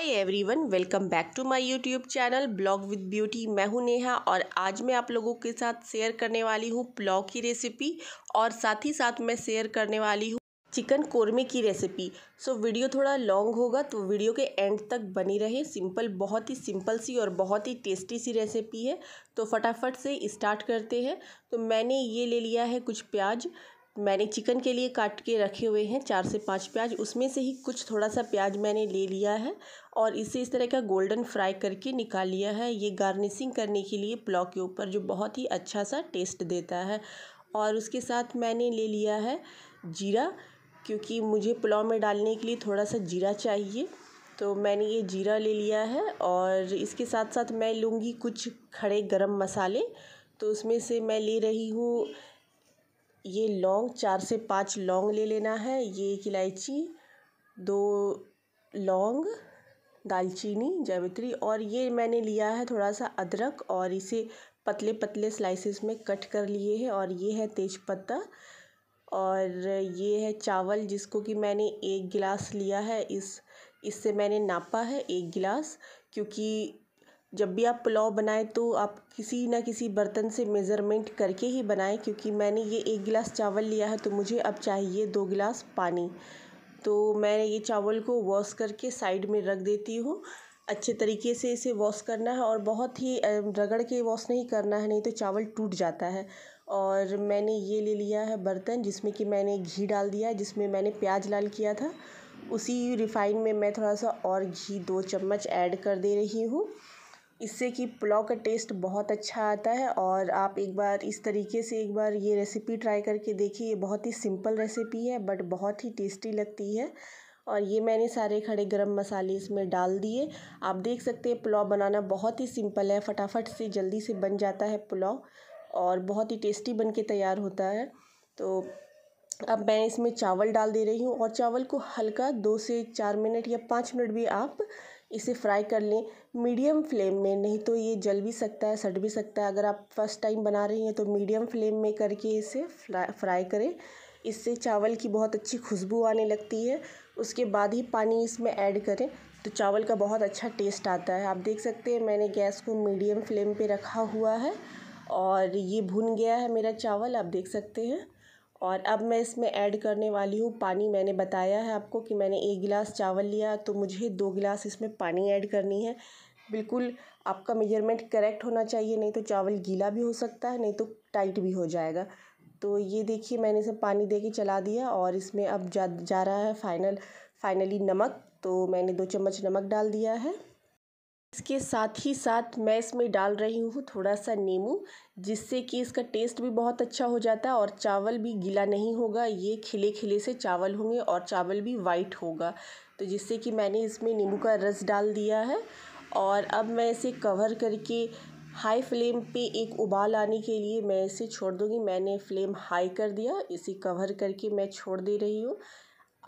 hi everyone welcome back to my YouTube channel blog with beauty मैं हूं नेहा और आज मैं आप लोगों के साथ शेयर करने वाली हूं पुलाव की रेसिपी और साथ ही साथ मैं शेयर करने वाली हूं चिकन कोरमे की रेसिपी सो so, वीडियो थोड़ा लॉन्ग होगा तो वीडियो के एंड तक बनी रहे सिंपल बहुत ही सिंपल सी और बहुत ही टेस्टी सी रेसिपी है तो फटाफट से स्टार्ट करते हैं तो मैंने ये ले लिया है कुछ प्याज मैंने चिकन के लिए काट के रखे हुए हैं चार से पाँच प्याज उसमें से ही कुछ थोड़ा सा प्याज मैंने ले लिया है और इसे इस तरह का गोल्डन फ्राई करके निकाल लिया है ये गार्निशिंग करने के लिए पुलाव के ऊपर जो बहुत ही अच्छा सा टेस्ट देता है और उसके साथ मैंने ले लिया है जीरा क्योंकि मुझे पुलाव में डालने के लिए थोड़ा सा जीरा चाहिए तो मैंने ये जीरा ले लिया है और इसके साथ साथ मैं लूँगी कुछ खड़े गर्म मसाले तो उसमें से मैं ले रही हूँ ये लौंग चार से पाँच लौंग ले लेना है ये एक इलायची दो लौंग दालचीनी जावित्री और ये मैंने लिया है थोड़ा सा अदरक और इसे पतले पतले स्लाइसेस में कट कर लिए हैं और ये है तेज़पत्ता और ये है चावल जिसको कि मैंने एक गिलास लिया है इस इससे मैंने नापा है एक गिलास क्योंकि जब भी आप पुलाव बनाएं तो आप किसी ना किसी बर्तन से मेज़रमेंट करके ही बनाएं क्योंकि मैंने ये एक गिलास चावल लिया है तो मुझे अब चाहिए दो गिलास पानी तो मैं ये चावल को वॉश करके साइड में रख देती हूँ अच्छे तरीके से इसे वॉश करना है और बहुत ही रगड़ के वॉश नहीं करना है नहीं तो चावल टूट जाता है और मैंने ये ले लिया है बर्तन जिसमें कि मैंने घी डाल दिया जिसमें मैंने प्याज लाल किया था उसी रिफ़ाइन में मैं थोड़ा सा और घी दो चम्मच ऐड कर दे रही हूँ इससे कि पुलाव का टेस्ट बहुत अच्छा आता है और आप एक बार इस तरीके से एक बार ये रेसिपी ट्राई करके देखिए ये बहुत ही सिंपल रेसिपी है बट बहुत ही टेस्टी लगती है और ये मैंने सारे खड़े गरम मसाले इसमें डाल दिए आप देख सकते हैं पुलाव बनाना बहुत ही सिंपल है फटाफट से जल्दी से बन जाता है पुलाव और बहुत ही टेस्टी बन के तैयार होता है तो अब मैं इसमें चावल डाल दे रही हूँ और चावल को हल्का दो से चार मिनट या पाँच मिनट भी आप इसे फ्राई कर लें मीडियम फ्लेम में नहीं तो ये जल भी सकता है सट भी सकता है अगर आप फर्स्ट टाइम बना रही हैं तो मीडियम फ्लेम में करके इसे फ्राई करें इससे चावल की बहुत अच्छी खुशबू आने लगती है उसके बाद ही पानी इसमें ऐड करें तो चावल का बहुत अच्छा टेस्ट आता है आप देख सकते हैं मैंने गैस को मीडियम फ्लेम पर रखा हुआ है और ये भुन गया है मेरा चावल आप देख सकते हैं और अब मैं इसमें ऐड करने वाली हूँ पानी मैंने बताया है आपको कि मैंने एक गिलास चावल लिया तो मुझे दो गिलास इसमें पानी ऐड करनी है बिल्कुल आपका मेजरमेंट करेक्ट होना चाहिए नहीं तो चावल गीला भी हो सकता है नहीं तो टाइट भी हो जाएगा तो ये देखिए मैंने इसे पानी दे के चला दिया और इसमें अब जा जा रहा है फाइनल फाइनली नमक तो मैंने दो चम्मच नमक डाल दिया है इसके साथ ही साथ मैं इसमें डाल रही हूँ थोड़ा सा नींबू जिससे कि इसका टेस्ट भी बहुत अच्छा हो जाता है और चावल भी गीला नहीं होगा ये खिले खिले से चावल होंगे और चावल भी वाइट होगा तो जिससे कि मैंने इसमें नींबू का रस डाल दिया है और अब मैं इसे कवर करके हाई फ्लेम पे एक उबाल आने के लिए मैं इसे छोड़ दूँगी मैंने फ्लेम हाई कर दिया इसे कवर करके मैं छोड़ दे रही हूँ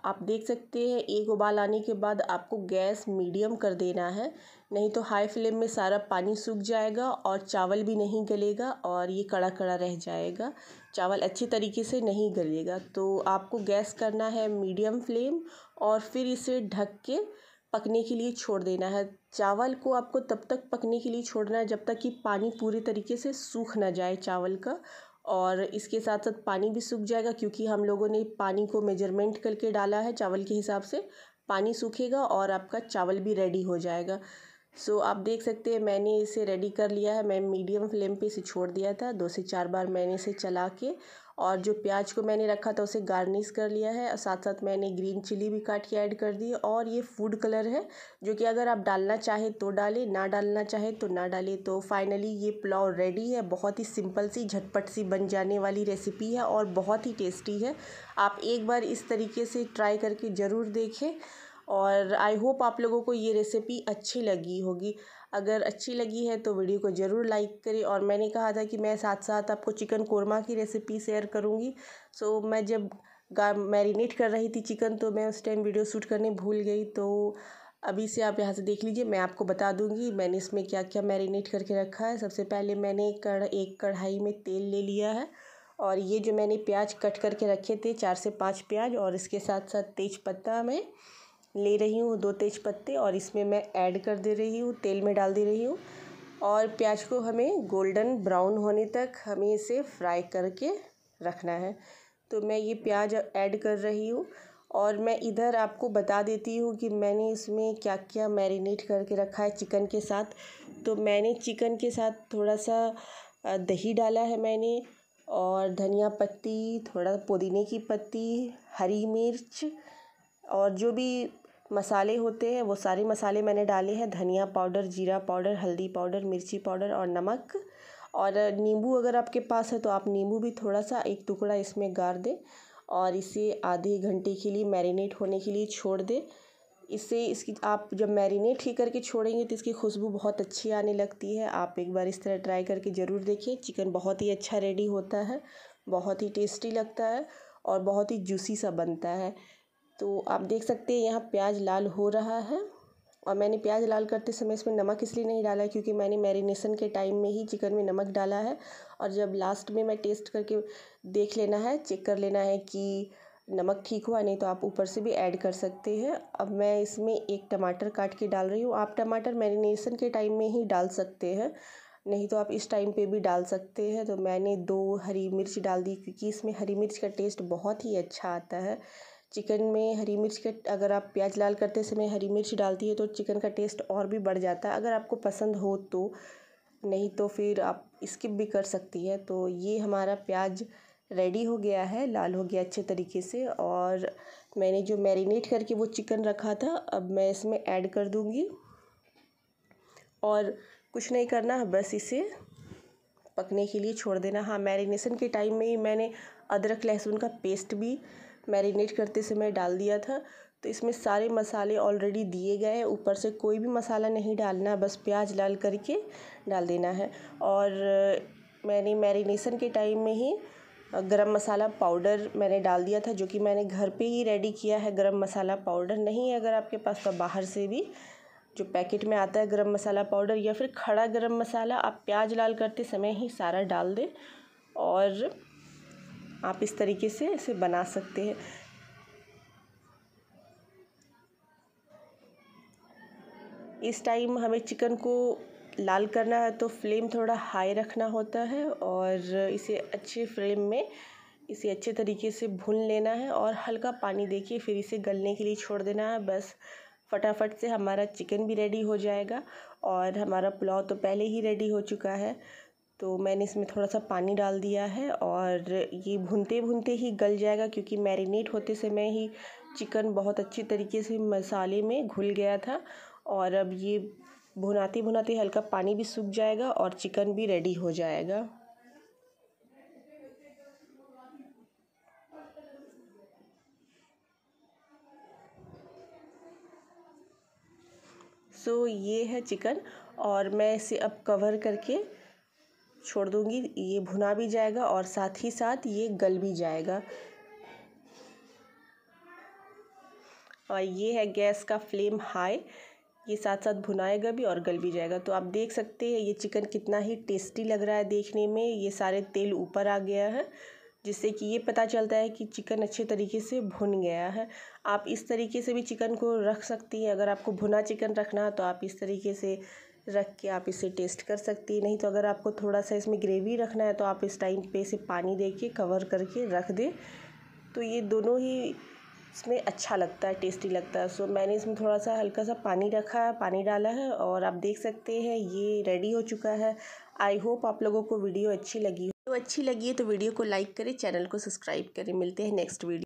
आप देख सकते हैं एक उबाल आने के बाद आपको गैस मीडियम कर देना है नहीं तो हाई फ्लेम में सारा पानी सूख जाएगा और चावल भी नहीं गलेगा और ये कड़ा कड़ा रह जाएगा चावल अच्छे तरीके से नहीं गलेगा तो आपको गैस करना है मीडियम फ्लेम और फिर इसे ढक के पकने के लिए छोड़ देना है चावल को आपको तब तक पकने के लिए छोड़ना है जब तक कि पानी पूरे तरीके से सूख ना जाए चावल का और इसके साथ साथ पानी भी सूख जाएगा क्योंकि हम लोगों ने पानी को मेजरमेंट करके डाला है चावल के हिसाब से पानी सूखेगा और आपका चावल भी रेडी हो जाएगा सो so, आप देख सकते हैं मैंने इसे रेडी कर लिया है मैं मीडियम फ्लेम पे इसे छोड़ दिया था दो से चार बार मैंने इसे चला के और जो प्याज को मैंने रखा था उसे गार्निश कर लिया है और साथ साथ मैंने ग्रीन चिली भी काट के ऐड कर दी और ये फूड कलर है जो कि अगर आप डालना चाहें तो डालें ना डालना चाहे तो ना डालें तो फाइनली ये पुलाव रेडी है बहुत ही सिंपल सी झटपट सी बन जाने वाली रेसिपी है और बहुत ही टेस्टी है आप एक बार इस तरीके से ट्राई करके ज़रूर देखें और आई होप आप लोगों को ये रेसिपी अच्छी लगी होगी अगर अच्छी लगी है तो वीडियो को ज़रूर लाइक करें और मैंने कहा था कि मैं साथ साथ आपको चिकन कोरमा की रेसिपी शेयर करूँगी सो मैं जब मैरिनेट कर रही थी चिकन तो मैं उस टाइम वीडियो शूट करने भूल गई तो अभी से आप यहाँ से देख लीजिए मैं आपको बता दूंगी मैंने इसमें क्या क्या मैरिनेट करके रखा है सबसे पहले मैंने कड़ एक कढ़ाई में तेल ले लिया है और ये जो मैंने प्याज कट करके रखे थे चार से पाँच प्याज और इसके साथ साथ तेज पत्ता में ले रही हूँ दो तेज पत्ते और इसमें मैं ऐड कर दे रही हूँ तेल में डाल दे रही हूँ और प्याज को हमें गोल्डन ब्राउन होने तक हमें इसे फ्राई करके रखना है तो मैं ये प्याज ऐड कर रही हूँ और मैं इधर आपको बता देती हूँ कि मैंने इसमें क्या क्या मैरिनेट करके रखा है चिकन के साथ तो मैंने चिकन के साथ थोड़ा सा दही डाला है मैंने और धनिया पत्ती थोड़ा पुदीने की पत्ती हरी मिर्च और जो भी मसाले होते हैं वो सारे मसाले मैंने डाले हैं धनिया पाउडर जीरा पाउडर हल्दी पाउडर मिर्ची पाउडर और नमक और नींबू अगर आपके पास है तो आप नींबू भी थोड़ा सा एक टुकड़ा इसमें गाड़ दें और इसे आधे घंटे के लिए मैरिनेट होने के लिए छोड़ दें इससे इसकी आप जब मैरिनेट ही करके छोड़ेंगे तो इसकी खुशबू बहुत अच्छी आने लगती है आप एक बार इस तरह ट्राई करके ज़रूर देखिए चिकन बहुत ही अच्छा रेडी होता है बहुत ही टेस्टी लगता है और बहुत ही जूसी सा बनता है तो आप देख सकते हैं यहाँ प्याज लाल हो रहा है और मैंने प्याज लाल करते समय इसमें नमक इसलिए नहीं डाला क्योंकि मैंने मैरिनेशन के टाइम में ही चिकन में नमक डाला है और जब लास्ट में मैं टेस्ट करके देख लेना है चेक कर लेना है कि नमक ठीक हुआ नहीं तो आप ऊपर से भी ऐड कर सकते हैं अब मैं इसमें एक टमाटर काट के डाल रही हूँ आप टमाटर मैरिनेशन के टाइम में ही डाल सकते हैं नहीं तो आप इस टाइम पे भी डाल सकते हैं तो मैंने दो हरी मिर्च डाल दी क्योंकि इसमें हरी मिर्च का टेस्ट बहुत ही अच्छा आता है चिकन में हरी मिर्च के अगर आप प्याज लाल करते समय हरी मिर्च डालती है तो चिकन का टेस्ट और भी बढ़ जाता है अगर आपको पसंद हो तो नहीं तो फिर आप स्किप भी कर सकती है तो ये हमारा प्याज रेडी हो गया है लाल हो गया अच्छे तरीके से और मैंने जो मैरिनेट करके वो चिकन रखा था अब मैं इसमें ऐड कर दूँगी और कुछ नहीं करना बस इसे पकने के लिए छोड़ देना हाँ मैरिनेशन के टाइम में ही मैंने अदरक लहसुन का पेस्ट भी मैरिनेट करते समय डाल दिया था तो इसमें सारे मसाले ऑलरेडी दिए गए हैं ऊपर से कोई भी मसाला नहीं डालना बस प्याज लाल करके डाल देना है और मैंने मैरिनेशन के टाइम में ही गरम मसाला पाउडर मैंने डाल दिया था जो कि मैंने घर पे ही रेडी किया है गरम मसाला पाउडर नहीं है अगर आपके पास तो बाहर से भी जो पैकेट में आता है गरम मसाला पाउडर या फिर खड़ा गरम मसाला आप प्याज लाल करते समय ही सारा डाल दें और आप इस तरीके से इसे बना सकते हैं इस टाइम हमें चिकन को लाल करना है तो फ्लेम थोड़ा हाई रखना होता है और इसे अच्छे फ्लेम में इसे अच्छे तरीके से भून लेना है और हल्का पानी देखिए फिर इसे गलने के लिए छोड़ देना है बस फटाफट से हमारा चिकन भी रेडी हो जाएगा और हमारा पुलाव तो पहले ही रेडी हो चुका है तो मैंने इसमें थोड़ा सा पानी डाल दिया है और ये भूनते भूनते ही गल जाएगा क्योंकि मैरिनेट होते समय ही चिकन बहुत अच्छी तरीके से मसाले में घुल गया था और अब ये भुनाते भुनाते हल्का पानी भी सूख जाएगा और चिकन भी रेडी हो जाएगा सो so, ये है चिकन और मैं इसे अब कवर करके छोड़ दूंगी ये भुना भी जाएगा और साथ ही साथ ये गल भी जाएगा और ये है गैस का फ्लेम हाई ये साथ साथ भुनाएगा भी और गल भी जाएगा तो आप देख सकते हैं ये चिकन कितना ही टेस्टी लग रहा है देखने में ये सारे तेल ऊपर आ गया है जिससे कि ये पता चलता है कि चिकन अच्छे तरीके से भुन गया है आप इस तरीके से भी चिकन को रख सकती हैं अगर आपको भुना चिकन रखना है तो आप इस तरीके से रख के आप इसे टेस्ट कर सकती है नहीं तो अगर आपको थोड़ा सा इसमें ग्रेवी रखना है तो आप इस टाइम पे इसे पानी दे के कवर करके रख दें तो ये दोनों ही इसमें अच्छा लगता है टेस्टी लगता है सो मैंने इसमें थोड़ा सा हल्का सा पानी रखा है पानी डाला है और आप देख सकते हैं ये रेडी हो चुका है आई होप आप लोगों को वीडियो अच्छी लगी हो तो अच्छी लगी है तो वीडियो को लाइक करें चैनल को सब्सक्राइब करें मिलते हैं नेक्स्ट वीडियो